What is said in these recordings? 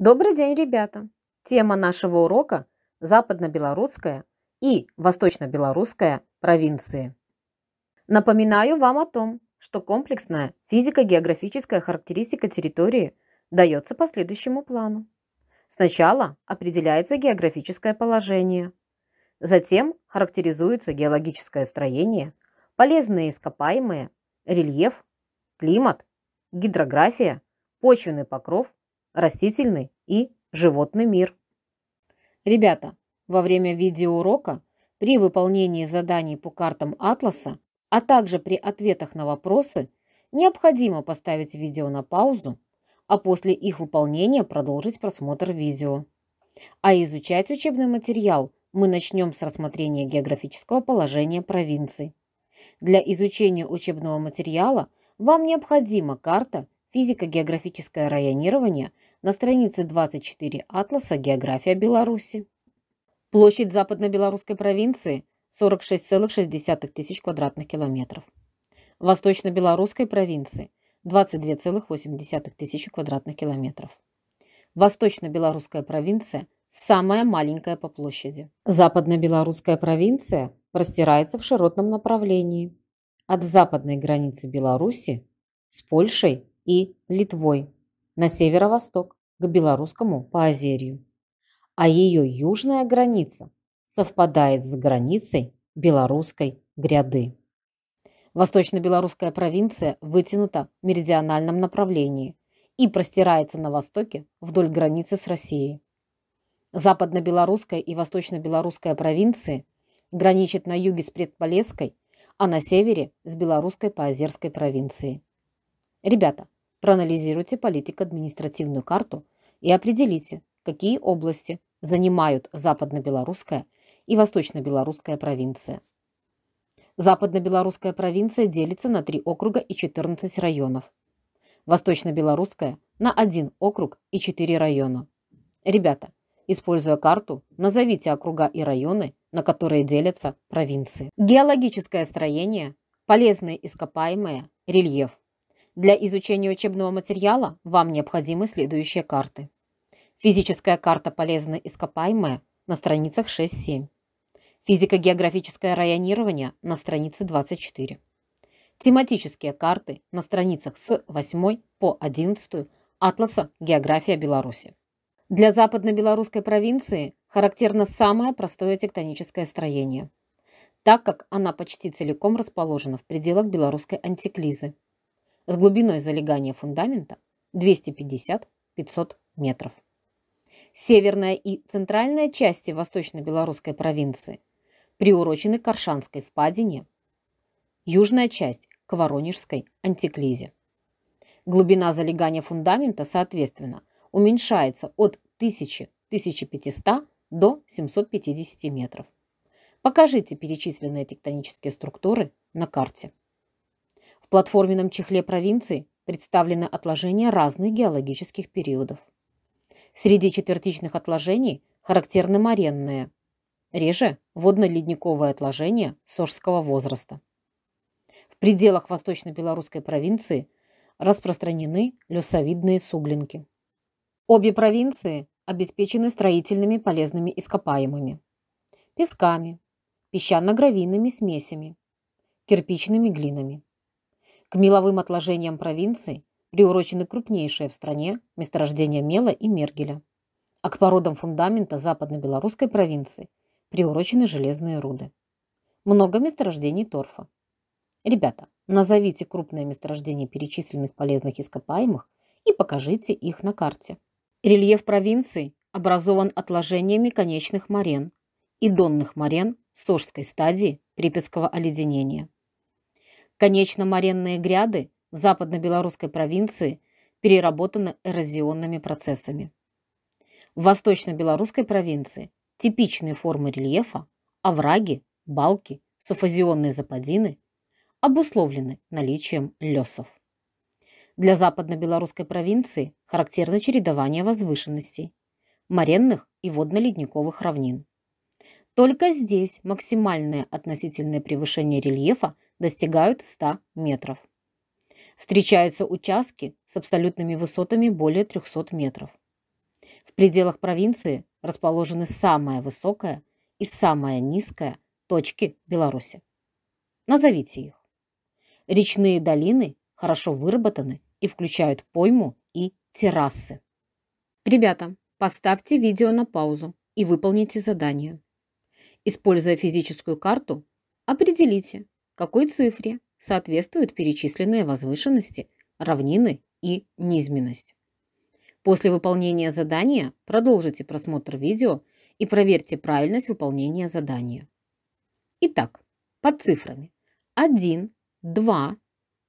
Добрый день, ребята! Тема нашего урока – западно-белорусская и восточно-белорусская провинции. Напоминаю вам о том, что комплексная физико-географическая характеристика территории дается по следующему плану. Сначала определяется географическое положение, затем характеризуется геологическое строение, полезные ископаемые, рельеф, климат, гидрография, почвенный покров растительный и животный мир. Ребята, во время видеоурока при выполнении заданий по картам Атласа, а также при ответах на вопросы, необходимо поставить видео на паузу, а после их выполнения продолжить просмотр видео. А изучать учебный материал мы начнем с рассмотрения географического положения провинции. Для изучения учебного материала вам необходима карта Физико-географическое районирование на странице 24 Атласа «География Беларуси». Площадь западно-белорусской провинции – 46,6 тысяч квадратных километров. Восточно-белорусской провинции – 22,8 тысяч квадратных километров. Восточно-белорусская провинция – самая маленькая по площади. Западно-белорусская провинция простирается в широтном направлении от западной границы Беларуси с Польшей и Литвой на северо-восток к белорусскому по поозерью. А ее южная граница совпадает с границей белорусской гряды. Восточно-белорусская провинция вытянута в меридиональном направлении и простирается на востоке вдоль границы с Россией. Западно-белорусская и восточно-белорусская провинции граничат на юге с Предполесской, а на севере с белорусской по озерской провинцией. Ребята, Проанализируйте политико-административную карту и определите, какие области занимают западно-белорусская и восточно-белорусская провинция. Западно-белорусская провинция делится на три округа и 14 районов. Восточно-белорусская – на один округ и 4 района. Ребята, используя карту, назовите округа и районы, на которые делятся провинции. Геологическое строение, полезные ископаемые, рельеф. Для изучения учебного материала вам необходимы следующие карты. Физическая карта полезная ископаемые» на страницах 6-7. Физико-географическое районирование на странице 24. Тематические карты на страницах с 8 по 11 Атласа «География Беларуси». Для западно-белорусской провинции характерно самое простое тектоническое строение, так как она почти целиком расположена в пределах белорусской антиклизы – с глубиной залегания фундамента 250-500 метров. Северная и центральная части восточно-белорусской провинции приурочены к Коршанской впадине, южная часть – к Воронежской антиклизе. Глубина залегания фундамента, соответственно, уменьшается от 1000-1500 до 750 метров. Покажите перечисленные тектонические структуры на карте. В платформенном чехле провинции представлены отложения разных геологических периодов. Среди четвертичных отложений характерны моренные, реже водно ледниковые отложения сожского возраста. В пределах восточно-белорусской провинции распространены лесовидные суглинки. Обе провинции обеспечены строительными полезными ископаемыми – песками, песчано-гравийными смесями, кирпичными глинами. К меловым отложениям провинции приурочены крупнейшие в стране месторождения мела и мергеля, а к породам фундамента западно-белорусской провинции приурочены железные руды. Много месторождений торфа. Ребята, назовите крупные месторождения перечисленных полезных ископаемых и покажите их на карте. Рельеф провинции образован отложениями конечных морен и донных морен Сожской стадии Припятского оледенения. Конечно-моренные гряды в западно-белорусской провинции переработаны эрозионными процессами. В восточно-белорусской провинции типичные формы рельефа, овраги, балки, суфазионные западины обусловлены наличием лесов. Для западно-белорусской провинции характерно чередование возвышенностей, моренных и водно-ледниковых равнин. Только здесь максимальное относительное превышение рельефа – достигают 100 метров. Встречаются участки с абсолютными высотами более 300 метров. В пределах провинции расположены самая высокая и самая низкая точки Беларуси. Назовите их. Речные долины хорошо выработаны и включают пойму и террасы. Ребята, поставьте видео на паузу и выполните задание. Используя физическую карту, определите, какой цифре соответствуют перечисленные возвышенности, равнины и низменность. После выполнения задания продолжите просмотр видео и проверьте правильность выполнения задания. Итак, под цифрами 1, 2,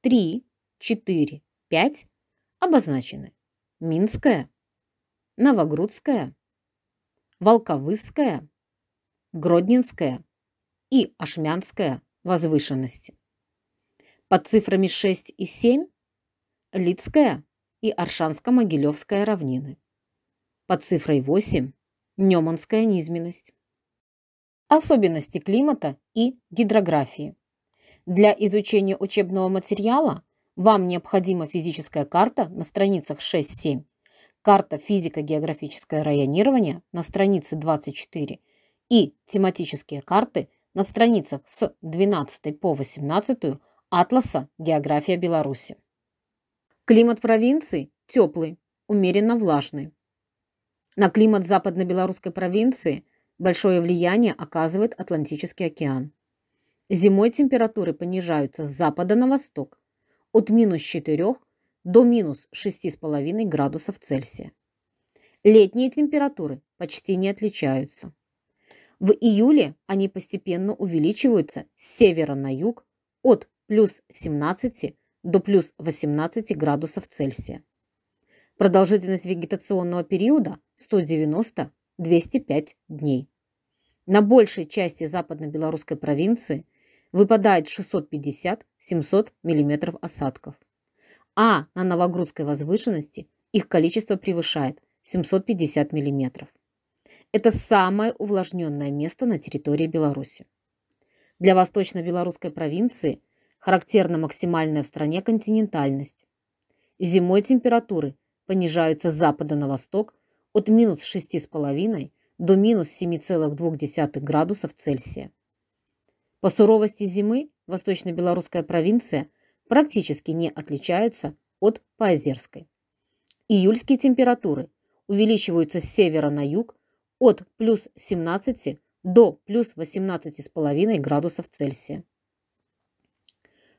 3, 4, 5 обозначены Минская, Новогрудская, Волковысская, Гродненская и Ашмянская возвышенности. Под цифрами 6 и 7 – Лидская и Аршанско-Могилевская равнины. Под цифрой 8 – Неманская низменность. Особенности климата и гидрографии. Для изучения учебного материала вам необходима физическая карта на страницах 6-7, карта физико-географическое районирование на странице 24 и тематические карты – на страницах с 12 по 18 Атласа «География Беларуси». Климат провинции теплый, умеренно влажный. На климат западно-белорусской провинции большое влияние оказывает Атлантический океан. Зимой температуры понижаются с запада на восток от минус 4 до минус 6,5 градусов Цельсия. Летние температуры почти не отличаются. В июле они постепенно увеличиваются с севера на юг от плюс 17 до плюс 18 градусов Цельсия. Продолжительность вегетационного периода 190-205 дней. На большей части западно-белорусской провинции выпадает 650-700 мм осадков, а на Новогрудской возвышенности их количество превышает 750 мм. Это самое увлажненное место на территории Беларуси. Для восточно-белорусской провинции характерна максимальная в стране континентальность. Зимой температуры понижаются с запада на восток от минус 6,5 до минус 7,2 градусов Цельсия. По суровости зимы восточно-белорусская провинция практически не отличается от Поозерской. Июльские температуры увеличиваются с севера на юг от плюс 17 до плюс 18,5 градусов Цельсия.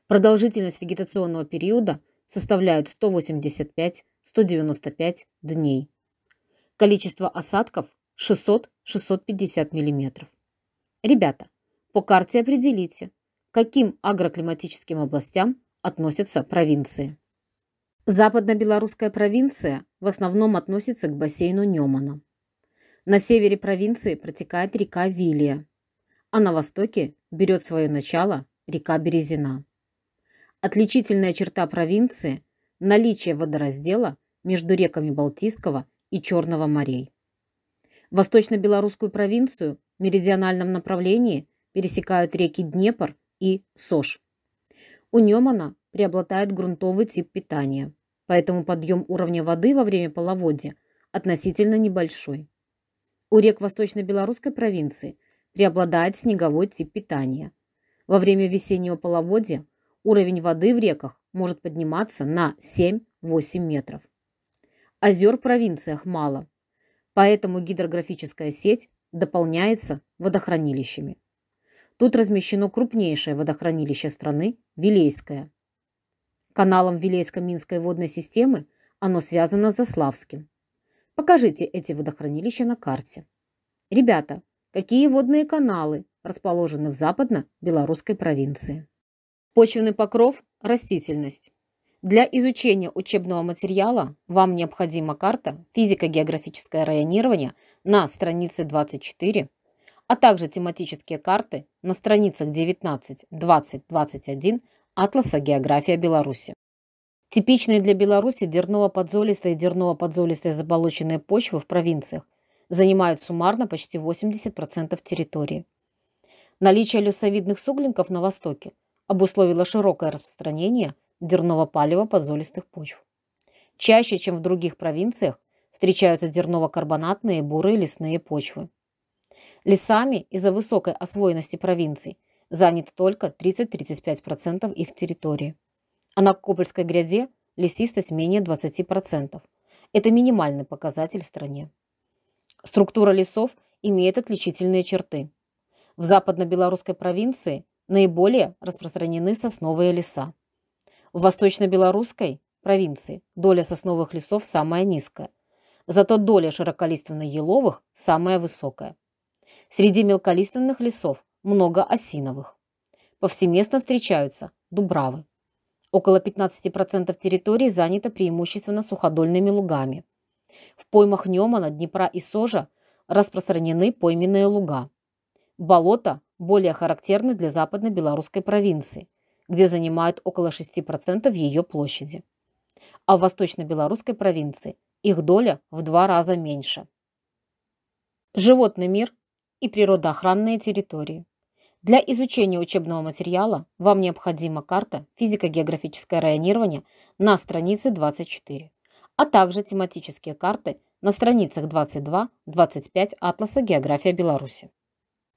Продолжительность вегетационного периода составляет 185-195 дней. Количество осадков 600-650 мм. Ребята, по карте определите, к каким агроклиматическим областям относятся провинции. Западно-белорусская провинция в основном относится к бассейну Немана. На севере провинции протекает река Вилия, а на востоке берет свое начало река Березина. Отличительная черта провинции – наличие водораздела между реками Балтийского и Черного морей. Восточно-белорусскую провинцию в меридиональном направлении пересекают реки Днепр и Сош. У Немана преобладает грунтовый тип питания, поэтому подъем уровня воды во время половодья относительно небольшой. У рек восточно-белорусской провинции преобладает снеговой тип питания. Во время весеннего половодья уровень воды в реках может подниматься на 7-8 метров. Озер в провинциях мало, поэтому гидрографическая сеть дополняется водохранилищами. Тут размещено крупнейшее водохранилище страны – Вилейское. Каналом Вилейско-Минской водной системы оно связано с Заславским. Покажите эти водохранилища на карте. Ребята, какие водные каналы расположены в западно-белорусской провинции? Почвенный покров – растительность. Для изучения учебного материала вам необходима карта «Физико-географическое районирование» на странице 24, а также тематические карты на страницах 19, 20, 21 Атласа «География Беларуси». Типичные для Беларуси дерново подзолистые и дерново подзолистые заболоченные почвы в провинциях занимают суммарно почти 80% территории. Наличие лесовидных суглинков на востоке обусловило широкое распространение дерново-палево-подзолистых почв. Чаще, чем в других провинциях, встречаются дерново-карбонатные и бурые лесные почвы. Лесами из-за высокой освоенности провинций занято только 30-35% их территории а на Копольской гряде лесистость менее 20%. Это минимальный показатель в стране. Структура лесов имеет отличительные черты. В западно-белорусской провинции наиболее распространены сосновые леса. В восточно-белорусской провинции доля сосновых лесов самая низкая, зато доля широколиственно-еловых самая высокая. Среди мелколиственных лесов много осиновых. Повсеместно встречаются дубравы. Около 15% территории занято преимущественно суходольными лугами. В поймах Немана, Днепра и Сожа распространены пойменные луга. Болота более характерны для западно-белорусской провинции, где занимают около 6% ее площади. А в восточно-белорусской провинции их доля в два раза меньше. Животный мир и природоохранные территории. Для изучения учебного материала вам необходима карта физико-географическое районирование на странице 24, а также тематические карты на страницах 22-25 Атласа «География Беларуси».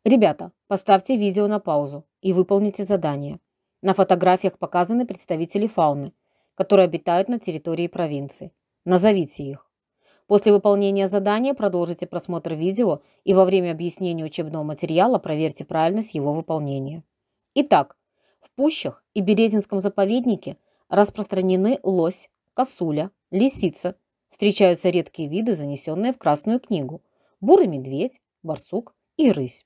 Ребята, поставьте видео на паузу и выполните задание. На фотографиях показаны представители фауны, которые обитают на территории провинции. Назовите их. После выполнения задания продолжите просмотр видео и во время объяснения учебного материала проверьте правильность его выполнения. Итак, в Пущах и Березинском заповеднике распространены лось, косуля, лисица. Встречаются редкие виды, занесенные в Красную книгу. Бурый медведь, барсук и рысь.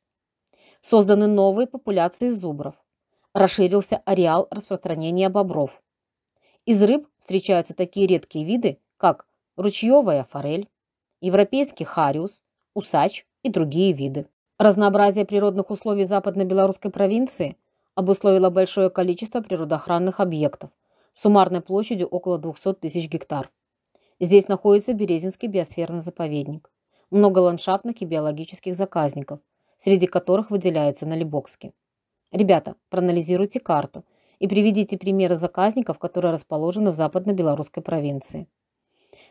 Созданы новые популяции зубров. Расширился ареал распространения бобров. Из рыб встречаются такие редкие виды, как ручьевая форель, европейский хариус, усач и другие виды. Разнообразие природных условий западно-белорусской провинции обусловило большое количество природоохранных объектов, суммарной площадью около 200 тысяч гектар. Здесь находится Березинский биосферный заповедник. Много ландшафтных и биологических заказников, среди которых выделяется Налибокский. Ребята, проанализируйте карту и приведите примеры заказников, которые расположены в западно-белорусской провинции.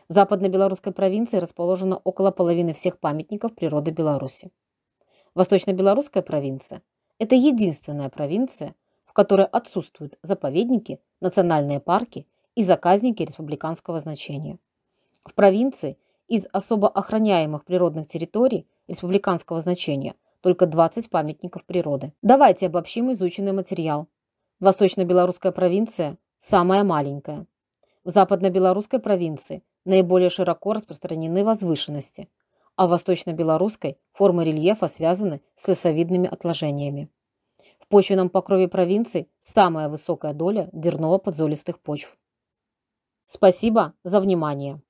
В западно-белорусской провинции расположено около половины всех памятников природы Беларуси. Восточно-белорусская провинция – это единственная провинция, в которой отсутствуют заповедники, национальные парки и заказники республиканского значения. В провинции из особо охраняемых природных территорий республиканского значения только 20 памятников природы. Давайте обобщим изученный материал. Восточно-белорусская провинция – самая маленькая. В западно-белорусской провинции Наиболее широко распространены возвышенности, а в восточно-белорусской формы рельефа связаны с лесовидными отложениями. В почвенном покрове провинции самая высокая доля дерново-подзолистых почв. Спасибо за внимание!